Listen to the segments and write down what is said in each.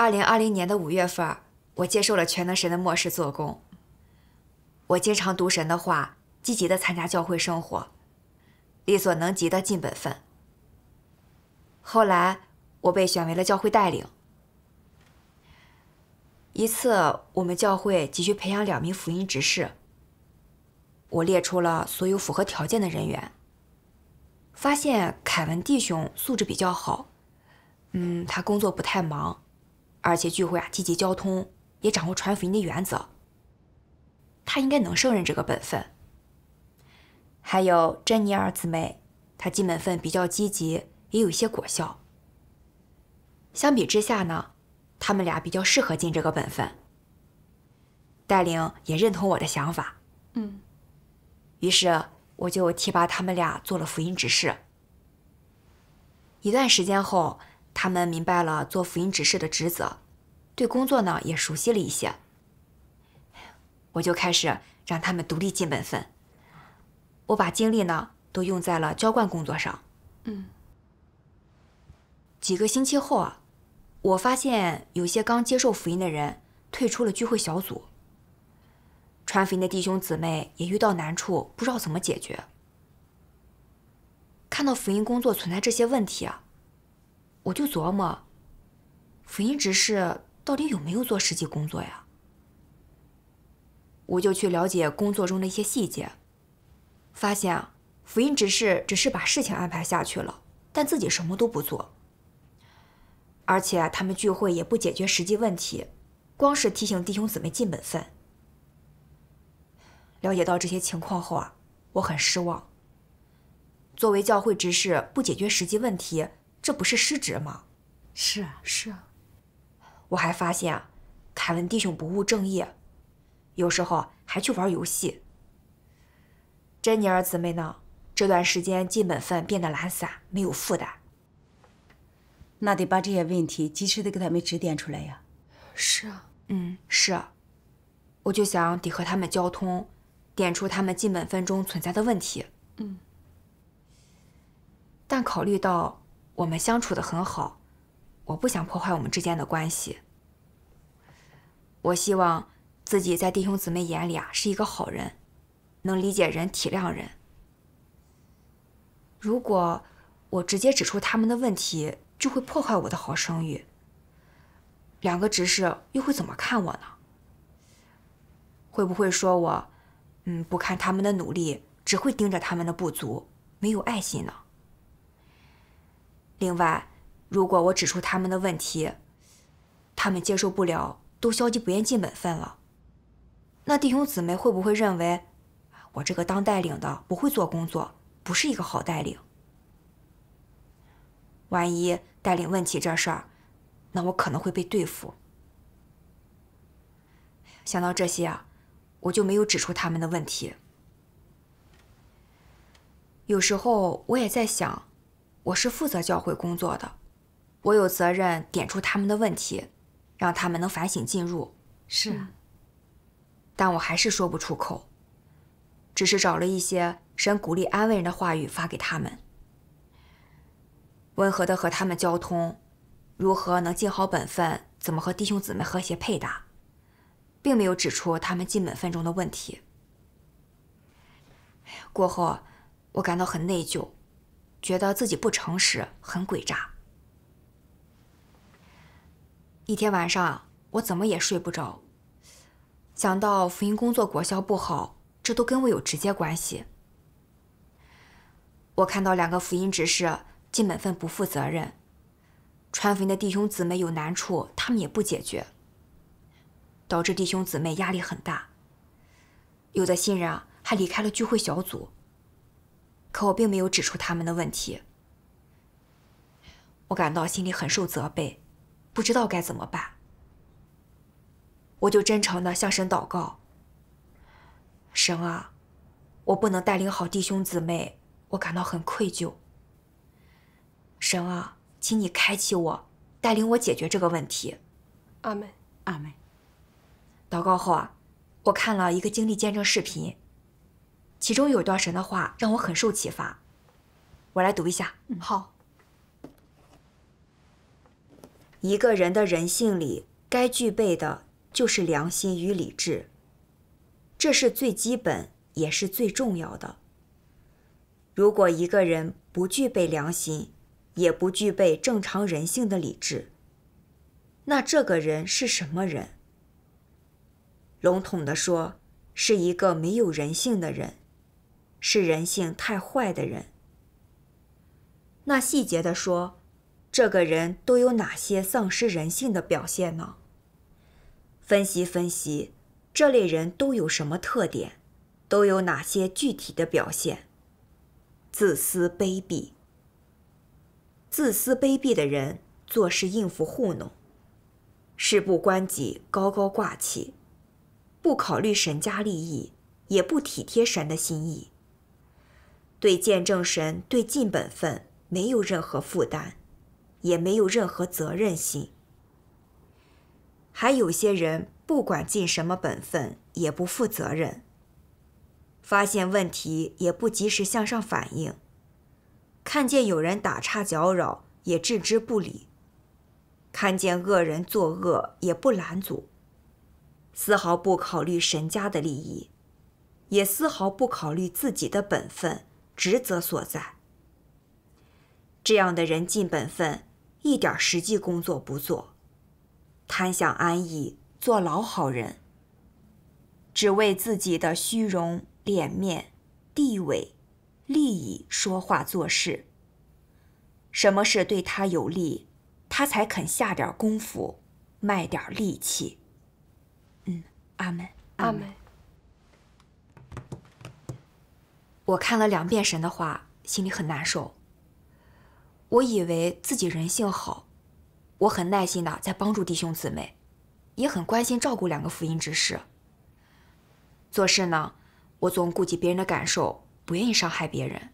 二零二零年的五月份，我接受了全能神的末世做工。我经常读神的话，积极的参加教会生活，力所能及的尽本分。后来，我被选为了教会带领。一次，我们教会急需培养两名福音执事。我列出了所有符合条件的人员，发现凯文弟兄素质比较好，嗯，他工作不太忙。而且聚会啊，积极交通，也掌握传福音的原则。他应该能胜任这个本分。还有珍妮尔姊妹，她基本分比较积极，也有一些果效。相比之下呢，他们俩比较适合尽这个本分。戴玲也认同我的想法，嗯。于是我就提拔他们俩做了福音指示。一段时间后。他们明白了做福音指示的职责，对工作呢也熟悉了一些。我就开始让他们独立尽本分。我把精力呢都用在了浇灌工作上。嗯。几个星期后啊，我发现有些刚接受福音的人退出了聚会小组。传福音的弟兄姊妹也遇到难处，不知道怎么解决。看到福音工作存在这些问题啊。我就琢磨，福音执事到底有没有做实际工作呀？我就去了解工作中的一些细节，发现啊，福音执事只是把事情安排下去了，但自己什么都不做。而且他们聚会也不解决实际问题，光是提醒弟兄姊妹尽本分。了解到这些情况后啊，我很失望。作为教会执事，不解决实际问题。这不是失职吗？是啊是啊，我还发现凯文弟兄不务正业，有时候还去玩游戏。珍妮儿姊妹呢，这段时间尽本分变得懒散，没有负担。那得把这些问题及时的给他们指点出来呀。是啊，嗯，是啊，我就想得和他们交通，点出他们进本分中存在的问题。嗯，但考虑到。我们相处的很好，我不想破坏我们之间的关系。我希望自己在弟兄姊妹眼里啊是一个好人，能理解人体谅人。如果我直接指出他们的问题，就会破坏我的好声誉。两个执事又会怎么看我呢？会不会说我，嗯，不看他们的努力，只会盯着他们的不足，没有爱心呢？另外，如果我指出他们的问题，他们接受不了，都消极不愿尽本分了，那弟兄姊妹会不会认为我这个当带领的不会做工作，不是一个好带领？万一带领问起这事儿，那我可能会被对付。想到这些啊，我就没有指出他们的问题。有时候我也在想。我是负责教会工作的，我有责任点出他们的问题，让他们能反省进入。是但我还是说不出口，只是找了一些神鼓励安慰人的话语发给他们，温和的和他们交通，如何能尽好本分，怎么和弟兄姊妹和谐配搭，并没有指出他们尽本分中的问题。过后，我感到很内疚。觉得自己不诚实，很诡诈。一天晚上，我怎么也睡不着，想到福音工作果效不好，这都跟我有直接关系。我看到两个福音执事尽本分不负责任，传福音的弟兄姊妹有难处，他们也不解决，导致弟兄姊妹压力很大。有的新人啊，还离开了聚会小组。可我并没有指出他们的问题，我感到心里很受责备，不知道该怎么办。我就真诚地向神祷告。神啊，我不能带领好弟兄姊妹，我感到很愧疚。神啊，请你开启我，带领我解决这个问题。阿门，阿门。祷告后啊，我看了一个经历见证视频。其中有一段神的话让我很受启发，我来读一下。好，一个人的人性里该具备的就是良心与理智，这是最基本也是最重要的。如果一个人不具备良心，也不具备正常人性的理智，那这个人是什么人？笼统的说，是一个没有人性的人。是人性太坏的人。那细节的说，这个人都有哪些丧失人性的表现呢？分析分析，这类人都有什么特点？都有哪些具体的表现？自私卑鄙。自私卑鄙的人做事应付糊弄，事不关己高高挂起，不考虑神家利益，也不体贴神的心意。对见证神、对尽本分没有任何负担，也没有任何责任心。还有些人不管尽什么本分，也不负责任，发现问题也不及时向上反映，看见有人打岔搅扰也置之不理，看见恶人作恶也不拦阻，丝毫不考虑神家的利益，也丝毫不考虑自己的本分。职责所在。这样的人尽本分，一点实际工作不做，贪享安逸，做老好人，只为自己的虚荣、脸面、地位、利益说话做事。什么事对他有利，他才肯下点功夫，卖点力气。嗯，阿门，阿门。我看了两遍神的话，心里很难受。我以为自己人性好，我很耐心的在帮助弟兄姊妹，也很关心照顾两个福音执事。做事呢，我总顾及别人的感受，不愿意伤害别人。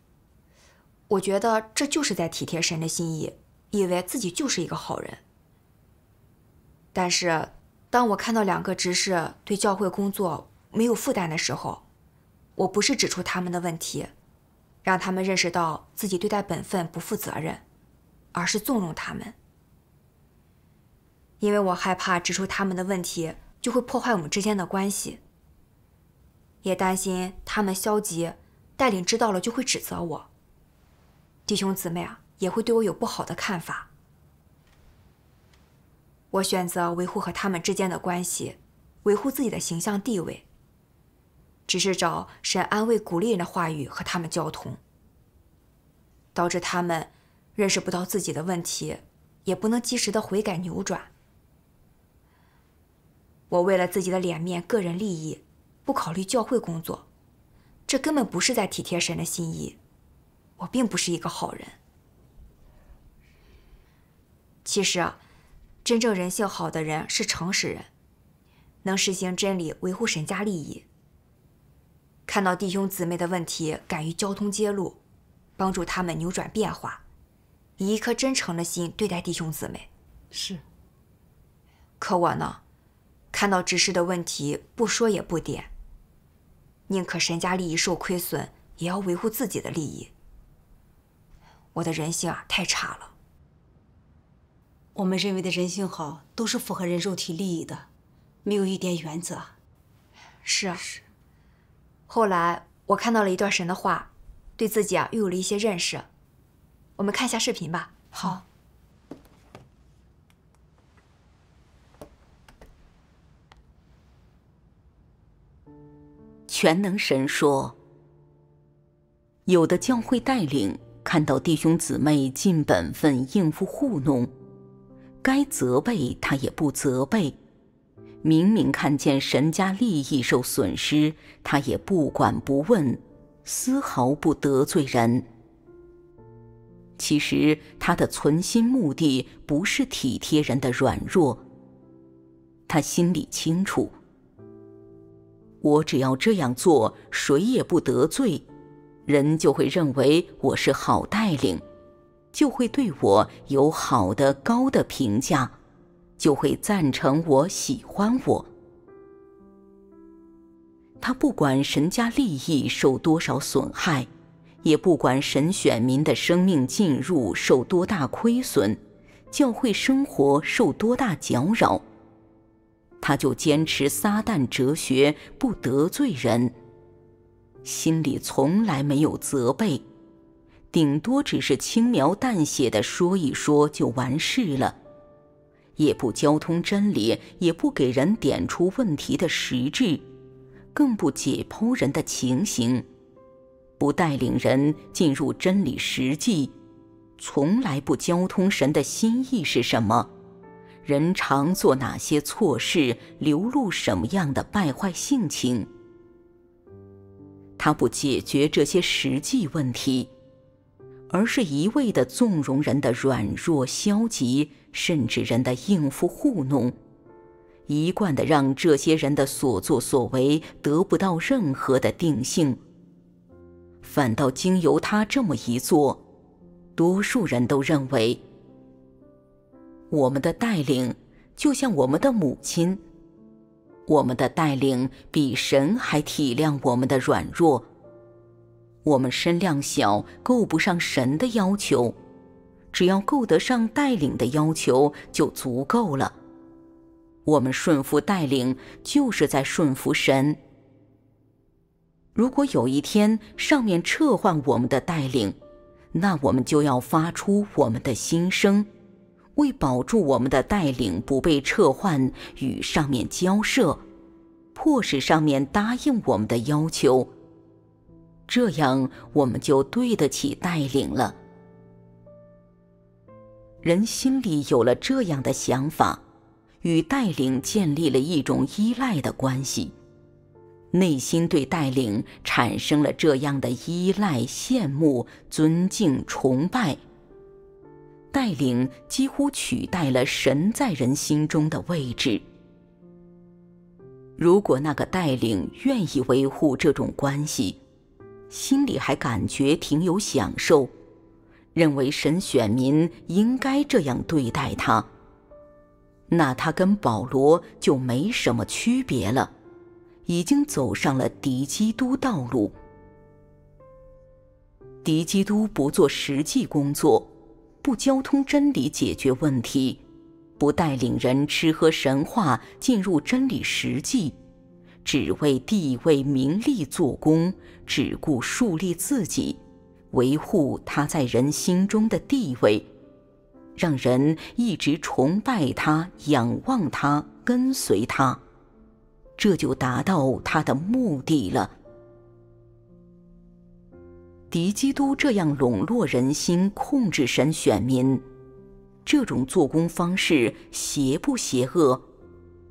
我觉得这就是在体贴神的心意，以为自己就是一个好人。但是，当我看到两个执事对教会工作没有负担的时候，我不是指出他们的问题，让他们认识到自己对待本分不负责任，而是纵容他们。因为我害怕指出他们的问题就会破坏我们之间的关系，也担心他们消极，带领知道了就会指责我，弟兄姊妹啊也会对我有不好的看法。我选择维护和他们之间的关系，维护自己的形象地位。只是找神安慰、鼓励人的话语和他们交通，导致他们认识不到自己的问题，也不能及时的悔改扭转。我为了自己的脸面、个人利益，不考虑教会工作，这根本不是在体贴神的心意。我并不是一个好人。其实啊，真正人性好的人是诚实人，能实行真理，维护沈家利益。看到弟兄姊妹的问题，敢于交通揭露，帮助他们扭转变化，以一颗真诚的心对待弟兄姊妹，是。可我呢，看到执事的问题，不说也不点，宁可神家利益受亏损，也要维护自己的利益。我的人性啊，太差了。我们认为的人性好，都是符合人肉体利益的，没有一点原则。是啊，是。后来我看到了一段神的话，对自己啊又有了一些认识。我们看一下视频吧。好。全能神说：“有的教会带领看到弟兄姊妹尽本分应付糊弄，该责备他也不责备。”明明看见神家利益受损失，他也不管不问，丝毫不得罪人。其实他的存心目的不是体贴人的软弱，他心里清楚：我只要这样做，谁也不得罪，人就会认为我是好带领，就会对我有好的高的评价。就会赞成我喜欢我。他不管神家利益受多少损害，也不管神选民的生命进入受多大亏损，教会生活受多大搅扰，他就坚持撒旦哲学不得罪人，心里从来没有责备，顶多只是轻描淡写的说一说就完事了。也不交通真理，也不给人点出问题的实质，更不解剖人的情形，不带领人进入真理实际，从来不交通神的心意是什么，人常做哪些错事，流露什么样的败坏性情。他不解决这些实际问题，而是一味的纵容人的软弱消极。甚至人的应付糊弄，一贯的让这些人的所作所为得不到任何的定性，反倒经由他这么一做，多数人都认为我们的带领就像我们的母亲，我们的带领比神还体谅我们的软弱，我们身量小，够不上神的要求。只要够得上带领的要求就足够了。我们顺服带领就是在顺服神。如果有一天上面撤换我们的带领，那我们就要发出我们的心声，为保住我们的带领不被撤换，与上面交涉，迫使上面答应我们的要求。这样我们就对得起带领了。人心里有了这样的想法，与带领建立了一种依赖的关系，内心对带领产生了这样的依赖、羡慕、尊敬、崇拜。带领几乎取代了神在人心中的位置。如果那个带领愿意维护这种关系，心里还感觉挺有享受。认为神选民应该这样对待他，那他跟保罗就没什么区别了，已经走上了敌基督道路。敌基督不做实际工作，不交通真理解决问题，不带领人吃喝神话进入真理实际，只为地位名利做工，只顾树立自己。维护他在人心中的地位，让人一直崇拜他、仰望他、跟随他，这就达到他的目的了。狄基督这样笼络人心、控制神选民，这种做工方式邪不邪恶、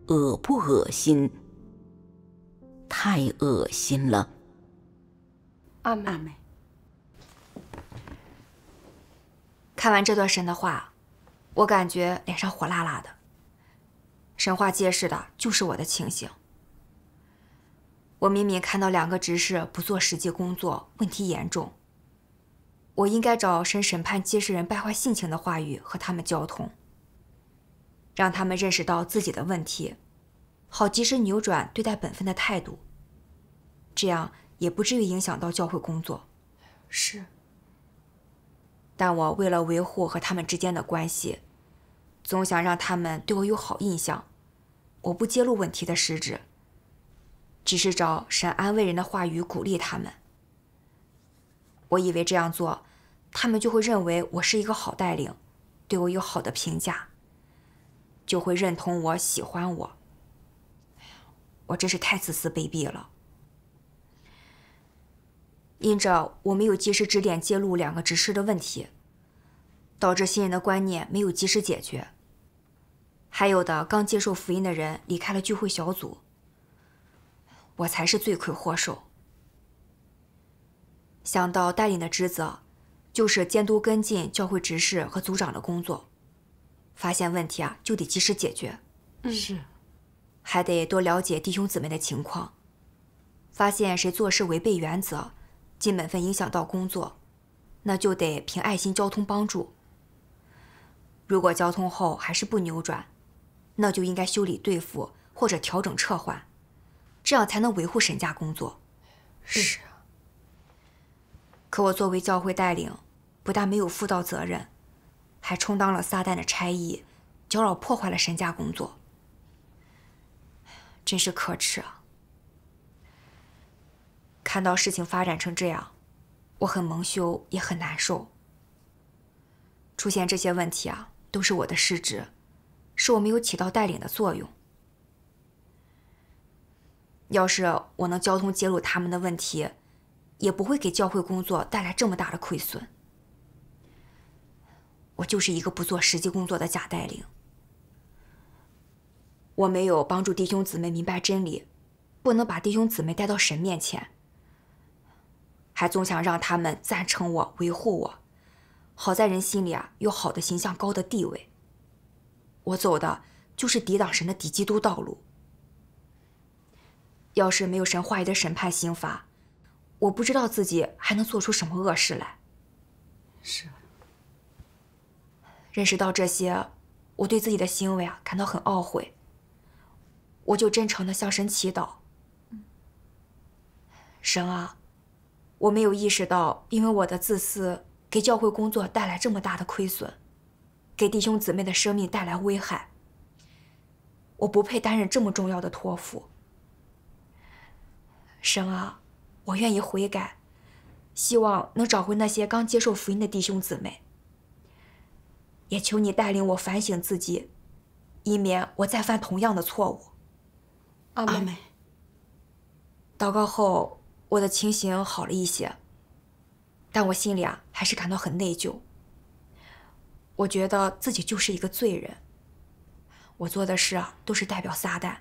恶不恶心？太恶心了！阿门。看完这段神的话，我感觉脸上火辣辣的。神话揭示的就是我的情形。我明明看到两个执事不做实际工作，问题严重。我应该找神审判揭示人败坏性情的话语和他们交通，让他们认识到自己的问题，好及时扭转对待本分的态度，这样也不至于影响到教会工作。是。但我为了维护和他们之间的关系，总想让他们对我有好印象，我不揭露问题的实质，只是找沈安慰人的话语鼓励他们。我以为这样做，他们就会认为我是一个好带领，对我有好的评价，就会认同我喜欢我。我真是太自私卑鄙了。因着我没有及时指点揭露两个执事的问题，导致新人的观念没有及时解决。还有的刚接受福音的人离开了聚会小组，我才是罪魁祸首。想到带领的职责，就是监督跟进教会执事和组长的工作，发现问题啊就得及时解决。是，还得多了解弟兄姊妹的情况，发现谁做事违背原则。尽本分影响到工作，那就得凭爱心交通帮助。如果交通后还是不扭转，那就应该修理对付或者调整撤换，这样才能维护沈家工作。是啊。可我作为教会带领，不但没有负到责任，还充当了撒旦的差役，搅扰破坏了沈家工作，真是可耻啊！看到事情发展成这样，我很蒙羞，也很难受。出现这些问题啊，都是我的失职，是我没有起到带领的作用。要是我能交通揭露他们的问题，也不会给教会工作带来这么大的亏损。我就是一个不做实际工作的假带领，我没有帮助弟兄姊妹明白真理，不能把弟兄姊妹带到神面前。还总想让他们赞成我、维护我。好在人心里啊，有好的形象、高的地位。我走的就是抵挡神的敌基督道路。要是没有神话语的审判刑罚，我不知道自己还能做出什么恶事来。是。认识到这些，我对自己的行为啊感到很懊悔。我就真诚的向神祈祷。神啊。我没有意识到，因为我的自私，给教会工作带来这么大的亏损，给弟兄姊妹的生命带来危害。我不配担任这么重要的托付。神啊，我愿意悔改，希望能找回那些刚接受福音的弟兄姊妹，也求你带领我反省自己，以免我再犯同样的错误。阿妹。祷告后。我的情形好了一些，但我心里啊还是感到很内疚。我觉得自己就是一个罪人，我做的事啊都是代表撒旦。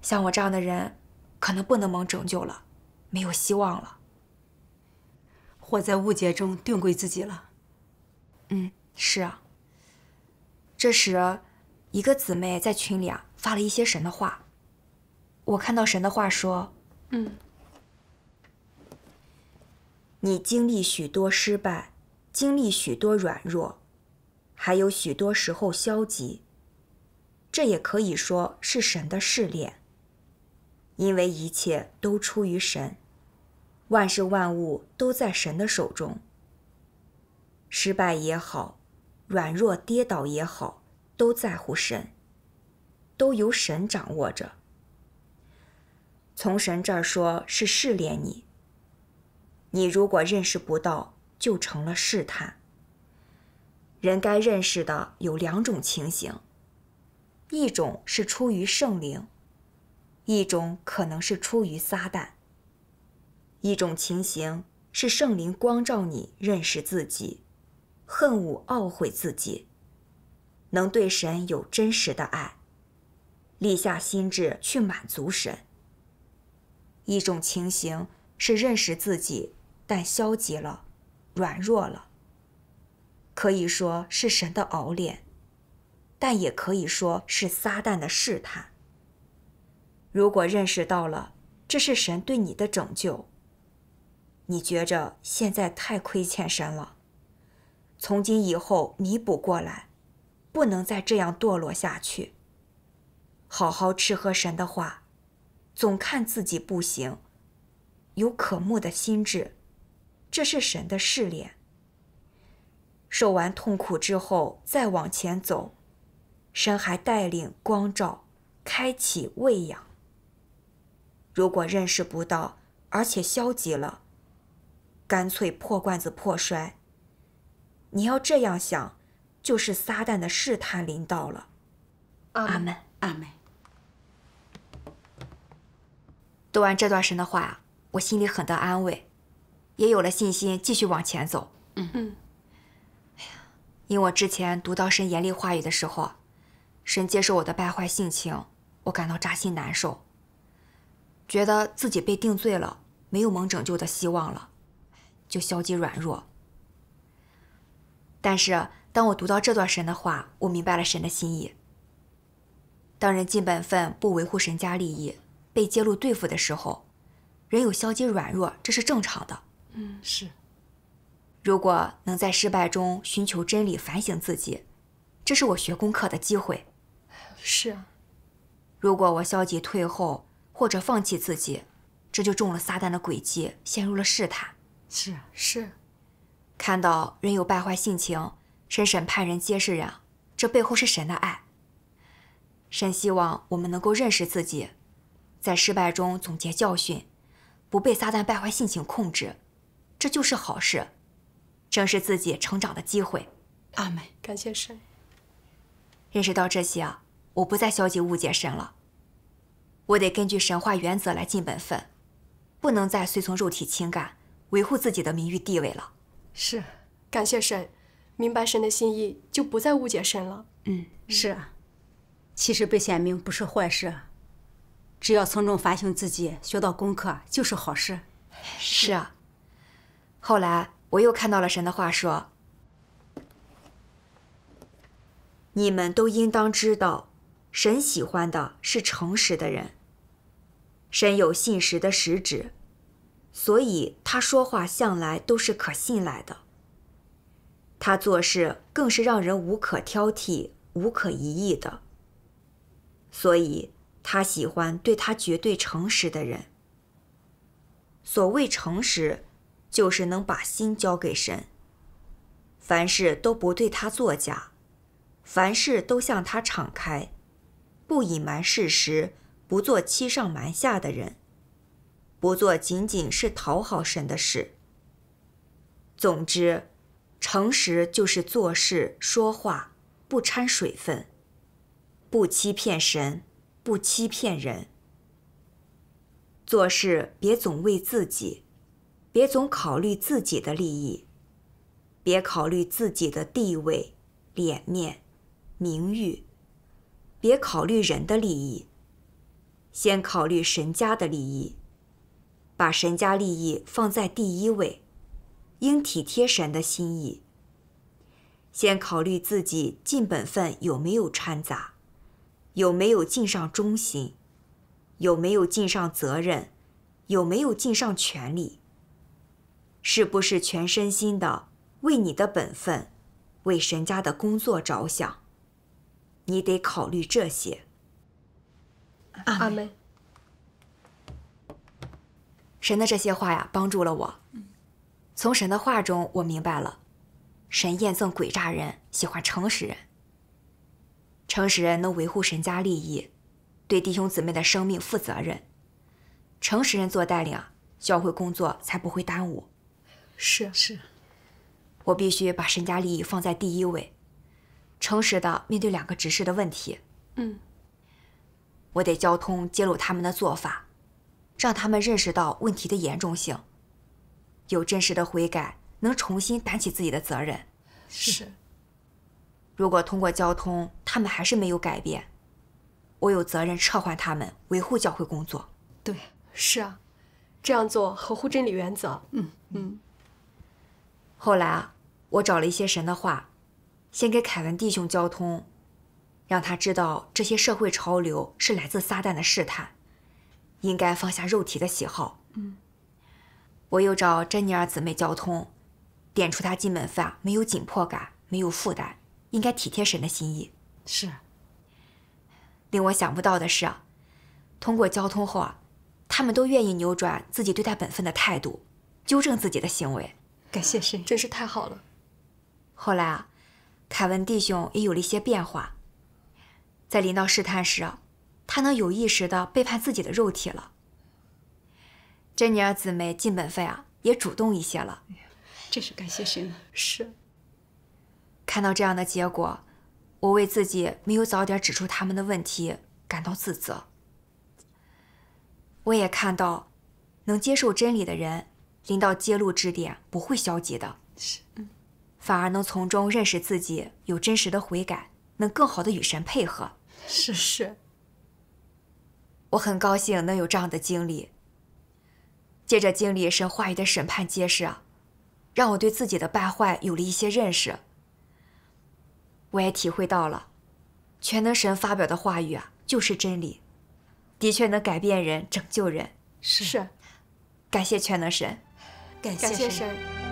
像我这样的人，可能不能蒙拯救了，没有希望了，活在误解中定规自己了。嗯，是啊。这时，一个姊妹在群里啊发了一些神的话，我看到神的话说。你经历许多失败，经历许多软弱，还有许多时候消极，这也可以说是神的试炼。因为一切都出于神，万事万物都在神的手中。失败也好，软弱跌倒也好，都在乎神，都由神掌握着。从神这儿说是试炼你，你如果认识不到，就成了试探。人该认识的有两种情形，一种是出于圣灵，一种可能是出于撒旦。一种情形是圣灵光照你认识自己，恨恶懊悔自己，能对神有真实的爱，立下心智去满足神。一种情形是认识自己，但消极了，软弱了。可以说是神的熬炼，但也可以说是撒旦的试探。如果认识到了这是神对你的拯救，你觉着现在太亏欠神了，从今以后弥补过来，不能再这样堕落下去，好好吃喝神的话。总看自己不行，有渴慕的心智，这是神的试炼。受完痛苦之后再往前走，神还带领光照、开启、喂养。如果认识不到，而且消极了，干脆破罐子破摔。你要这样想，就是撒旦的试探临到了。阿门，阿门。读完这段神的话，我心里很得安慰，也有了信心继续往前走。嗯嗯。哎因我之前读到神严厉话语的时候，神接受我的败坏性情，我感到扎心难受，觉得自己被定罪了，没有蒙拯救的希望了，就消极软弱。但是当我读到这段神的话，我明白了神的心意。当人尽本分，不维护神家利益。被揭露对付的时候，人有消极软弱，这是正常的。嗯，是。如果能在失败中寻求真理，反省自己，这是我学功课的机会。是啊。如果我消极退后或者放弃自己，这就中了撒旦的诡计，陷入了试探。是是。看到人有败坏性情，神审判人、揭示人，这背后是神的爱。神希望我们能够认识自己。在失败中总结教训，不被撒旦败坏性情控制，这就是好事，正是自己成长的机会。阿门，感谢神。认识到这些，我不再消极误解神了。我得根据神话原则来尽本分，不能再随从肉体情感，维护自己的名誉地位了。是，感谢神，明白神的心意，就不再误解神了。嗯，是啊，其实被显明不是坏事。只要从中反省自己，学到功课就是好事。是啊，后来我又看到了神的话说：“你们都应当知道，神喜欢的是诚实的人。神有信实的实质，所以他说话向来都是可信赖的。他做事更是让人无可挑剔、无可疑义的。所以。”他喜欢对他绝对诚实的人。所谓诚实，就是能把心交给神，凡事都不对他作假，凡事都向他敞开，不隐瞒事实，不做欺上瞒下的人，不做仅仅是讨好神的事。总之，诚实就是做事说话不掺水分，不欺骗神。不欺骗人，做事别总为自己，别总考虑自己的利益，别考虑自己的地位、脸面、名誉，别考虑人的利益，先考虑神家的利益，把神家利益放在第一位，应体贴神的心意。先考虑自己尽本分有没有掺杂。有没有尽上忠心？有没有尽上责任？有没有尽上权利，是不是全身心的为你的本分，为神家的工作着想？你得考虑这些。阿门。神的这些话呀，帮助了我。从神的话中，我明白了，神厌憎诡诈人，喜欢诚实人。诚实人能维护神家利益，对弟兄姊妹的生命负责任。诚实人做带领，教会工作才不会耽误。是是，我必须把神家利益放在第一位，诚实的面对两个执事的问题。嗯，我得交通揭露他们的做法，让他们认识到问题的严重性，有真实的悔改，能重新担起自己的责任。是。如果通过交通他们还是没有改变，我有责任撤换他们，维护教会工作。对，是啊，这样做合乎真理原则。嗯嗯。后来啊，我找了一些神的话，先给凯文弟兄交通，让他知道这些社会潮流是来自撒旦的试探，应该放下肉体的喜好。嗯。我又找珍妮尔姊妹交通，点出他进门饭没有紧迫感，没有负担。应该体贴神的心意，是。令我想不到的是啊，通过交通后啊，他们都愿意扭转自己对待本分的态度，纠正自己的行为。感谢神，真是太好了。后来啊，凯文弟兄也有了一些变化，在临到试探时，他能有意识的背叛自己的肉体了。珍妮儿姊妹尽本分啊，也主动一些了。这是感谢神，是。看到这样的结果，我为自己没有早点指出他们的问题感到自责。我也看到，能接受真理的人，临到揭露之点不会消极的，是，反而能从中认识自己，有真实的悔改，能更好的与神配合。是是。我很高兴能有这样的经历。借着经历神话语的审判揭示，让我对自己的败坏有了一些认识。我也体会到了，全能神发表的话语啊，就是真理，的确能改变人、拯救人。是，感谢全能神，感谢神。